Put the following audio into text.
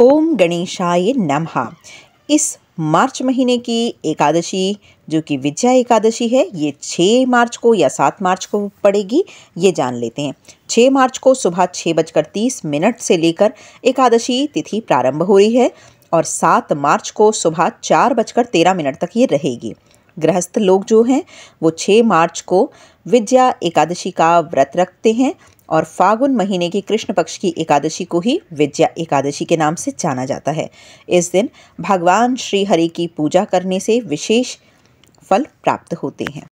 ओम गणेशाय नमः इस मार्च महीने की एकादशी जो कि विजया एकादशी है ये छः मार्च को या सात मार्च को पड़ेगी ये जान लेते हैं छः मार्च को सुबह छः बजकर तीस मिनट से लेकर एकादशी तिथि प्रारंभ हो रही है और सात मार्च को सुबह चार बजकर तेरह मिनट तक ये रहेगी गृहस्थ लोग जो हैं वो 6 मार्च को विद्या एकादशी का व्रत रखते हैं और फागुन महीने की कृष्ण पक्ष की एकादशी को ही विद्या एकादशी के नाम से जाना जाता है इस दिन भगवान श्री हरि की पूजा करने से विशेष फल प्राप्त होते हैं